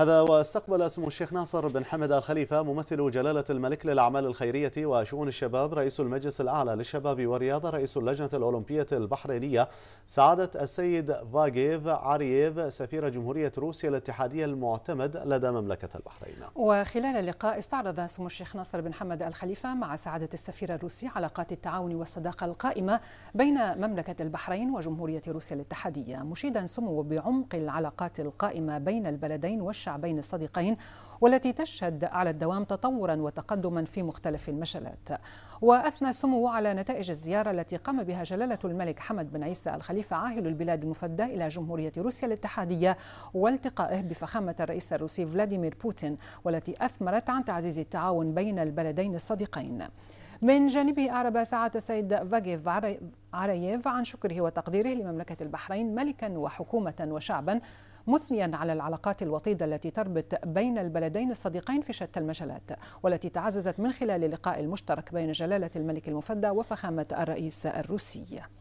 هذا واستقبل اسم الشيخ ناصر بن حمد الخليفة ممثل جلالة الملك للأعمال الخيرية وشؤون الشباب رئيس المجلس الأعلى للشباب والرياضة رئيس اللجنة الأولمبية البحرينية سعادة السيد فاجيف عرييف سفير جمهورية روسيا الاتحادية المعتمد لدى مملكة البحرين وخلال اللقاء استعرض اسم الشيخ ناصر بن حمد الخليفة مع سعادة السفير الروسي علاقات التعاون والصداقة القائمة بين مملكة البحرين وجمهورية روسيا الاتحادية مشيدا سمو بعمق العلاقات القائمة بين البلدين والشعب الشعبين الصديقين والتي تشهد على الدوام تطورا وتقدما في مختلف المجالات وأثنى سمو على نتائج الزيارة التي قام بها جلالة الملك حمد بن عيسى الخليفة عاهل البلاد المفدى إلى جمهورية روسيا الاتحادية والتقائه بفخامة الرئيس الروسي فلاديمير بوتين والتي أثمرت عن تعزيز التعاون بين البلدين الصديقين من جانبه أعرب سعادة السيد فاجيف عريف عن شكره وتقديره لمملكة البحرين ملكا وحكومة وشعبا مثنيا على العلاقات الوطيدة التي تربط بين البلدين الصديقين في شتى المجالات والتي تعززت من خلال اللقاء المشترك بين جلالة الملك المفدى وفخامة الرئيس الروسي